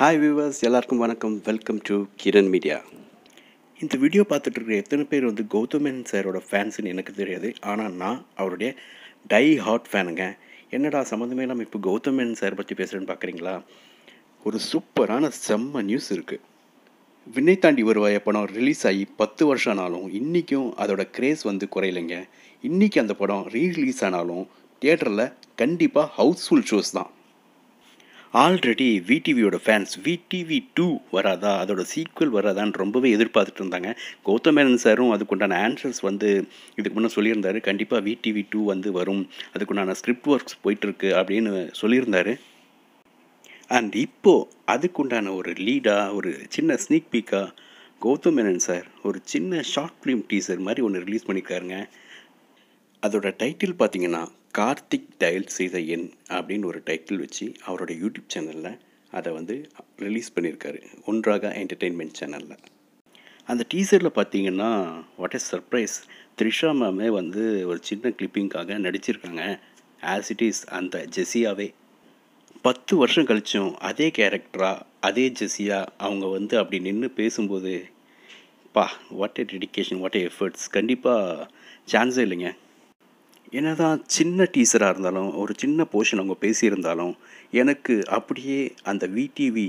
hi viewers எல்லாருக்கும் வணக்கம் welcome to Kiran media இந்த வீடியோ பார்த்துட்டு இருக்கிற எத்தனை பேர் வந்து கௌதமன் சாரோட ஃபேன்ஸுன்னு எனக்கு தெரியாது ஆனால் நான் அவருடைய டை ஹார்ட் ஃபேனுங்க என்னடா சம்மந்தமே நம்ம இப்போ கௌதமன் சார் பற்றி பேசுகிறேன்னு பார்க்குறீங்களா ஒரு சூப்பரான செம்ம நியூஸ் இருக்குது விண்ணை தாண்டி வருவாய படம் ரிலீஸ் ஆகி பத்து வருஷம் ஆனாலும் இன்றைக்கும் அதோட க்ரேஸ் வந்து குறையலைங்க இன்றைக்கி அந்த படம் ரீரிலீஸ் ஆனாலும் தியேட்டரில் கண்டிப்பாக ஹவுஸ்ஃபுல் ஷோஸ் தான் ஆல்ரெடி விடிவியோட ஃபேன்ஸ் விடிவி டூ வராதா அதோட சீக்வல் வராதான்னு ரொம்பவே எதிர்பார்த்துட்டு இருந்தாங்க கௌதமேனன் மேனன் சாரும் அதுக்குண்டான ஆன்சர்ஸ் வந்து இதுக்கு முன்னே சொல்லியிருந்தார் கண்டிப்பாக விடிவி டூ வந்து வரும் அதுக்குண்டான ஸ்கிரிப்ட் ஒர்க்ஸ் போயிட்டுருக்கு அப்படின்னு சொல்லியிருந்தார் அண்ட் இப்போது அதுக்குண்டான ஒரு லீடாக ஒரு சின்ன ஸ்னீக் பீக்காக கௌதம் மேனன் சார் ஒரு சின்ன ஷார்ட் ஃபிலிம் டீசர் மாதிரி ஒன்று ரிலீஸ் பண்ணியிருக்காருங்க அதோட டைட்டில் பார்த்தீங்கன்னா கார்த்திக் டயல் செய்த எண் அப்படின்னு ஒரு டைட்டில் வச்சு அவரோட யூடியூப் சேனலில் அதை வந்து ரிலீஸ் பண்ணியிருக்காரு ஒன்றாக என்டர்டெயின்மெண்ட் சேனலில் அந்த டீசரில் பார்த்தீங்கன்னா வாட் இஸ் சர்ப்ரைஸ் த்ரிஷா மேமே வந்து ஒரு சின்ன கிளிப்பிங்காக நடிச்சிருக்காங்க ஆஸ் இட் இஸ் அந்த ஜெஸியாவே பத்து வருஷம் கழிச்சும் அதே கேரக்டராக அதே ஜெஸியா அவங்க வந்து அப்படி நின்று பேசும்போது பா what a dedication what a efforts கண்டிப்பாக சான்ஸே இல்லைங்க என்ன தான் சின்ன டீசராக இருந்தாலும் ஒரு சின்ன போர்ஷன் அவங்க பேசியிருந்தாலும் எனக்கு அப்படியே அந்த விடிவி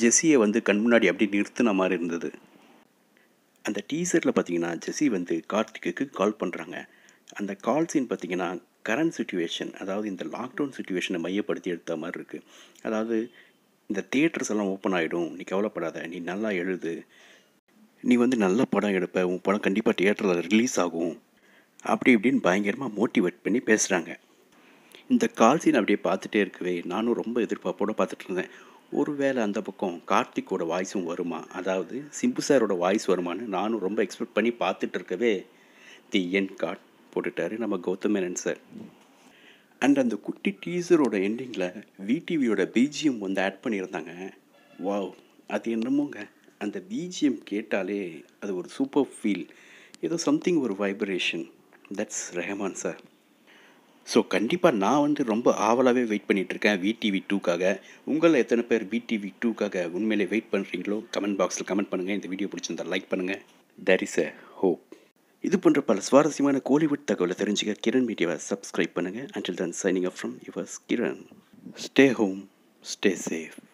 ஜெஸ்ஸியை வந்து கண் முன்னாடி அப்படியே நிறுத்தின மாதிரி இருந்தது அந்த டீசரில் பார்த்தீங்கன்னா ஜெஸ்ஸி வந்து கார்த்திக்கு கால் பண்ணுறாங்க அந்த கால் சீன் பார்த்திங்கன்னா கரண்ட் சுச்சுவேஷன் அதாவது இந்த லாக்டவுன் சுச்சுவேஷனை மையப்படுத்தி எடுத்த மாதிரி இருக்குது அதாவது இந்த தியேட்டர்ஸ் எல்லாம் ஓப்பன் ஆகிடும் நீ கவலைப்படாத நீ நல்லா எழுது நீ வந்து நல்ல படம் எடுப்ப உன் படம் கண்டிப்பாக தியேட்டரில் ரிலீஸ் ஆகும் அப்படி இப்படின்னு பயங்கரமாக மோட்டிவேட் பண்ணி பேசுகிறாங்க இந்த கால் சீன் அப்படியே பார்த்துட்டே இருக்கவே நானும் ரொம்ப எதிர்பார்ப்போடு பார்த்துட்டு இருந்தேன் ஒருவேளை அந்த பக்கம் கார்த்திக்கோட வாய்ஸும் வருமா அதாவது சிம்பு சாரோட வாய்ஸ் வருமானு நானும் ரொம்ப எக்ஸ்பெக்ட் பண்ணி பார்த்துட்டு இருக்கவே தி என் கார்ட் போட்டுட்டாரு நம்ம கௌதம் மேனன் சார் அண்ட் அந்த குட்டி டீசரோட எண்டிங்கில் விடிவியோட பிஜிஎம் வந்து ஆட் பண்ணியிருந்தாங்க வாவ் அது என்னமோங்க அந்த பிஜிஎம் கேட்டாலே அது ஒரு சூப்பர் ஃபீல் ஏதோ சம்திங் ஒரு vibration that's Rahman sir so கண்டிப்பாக நான் வந்து ரொம்ப ஆவலாகவே வெயிட் பண்ணிகிட்ருக்கேன் விடிவி டூக்காக உங்களில் எத்தனை பேர் விடிவி டூக்காக உண்மையிலே வெயிட் பண்ணுறீங்களோ கமெண்ட் பாக்ஸில் கமெண்ட் பண்ணுங்கள் இந்த வீடியோ பிடிச்சிருந்தால் லைக் பண்ணுங்கள் தர் இஸ் அ ஹோப் இது போன்ற பல சுவாரஸ்யமான கோலிவுட் தகவலை தெரிஞ்சுக்க கிரண் மீடியாவை சப்ஸ்கிரைப் பண்ணுங்கள் until then signing up from yours Kiran stay home stay safe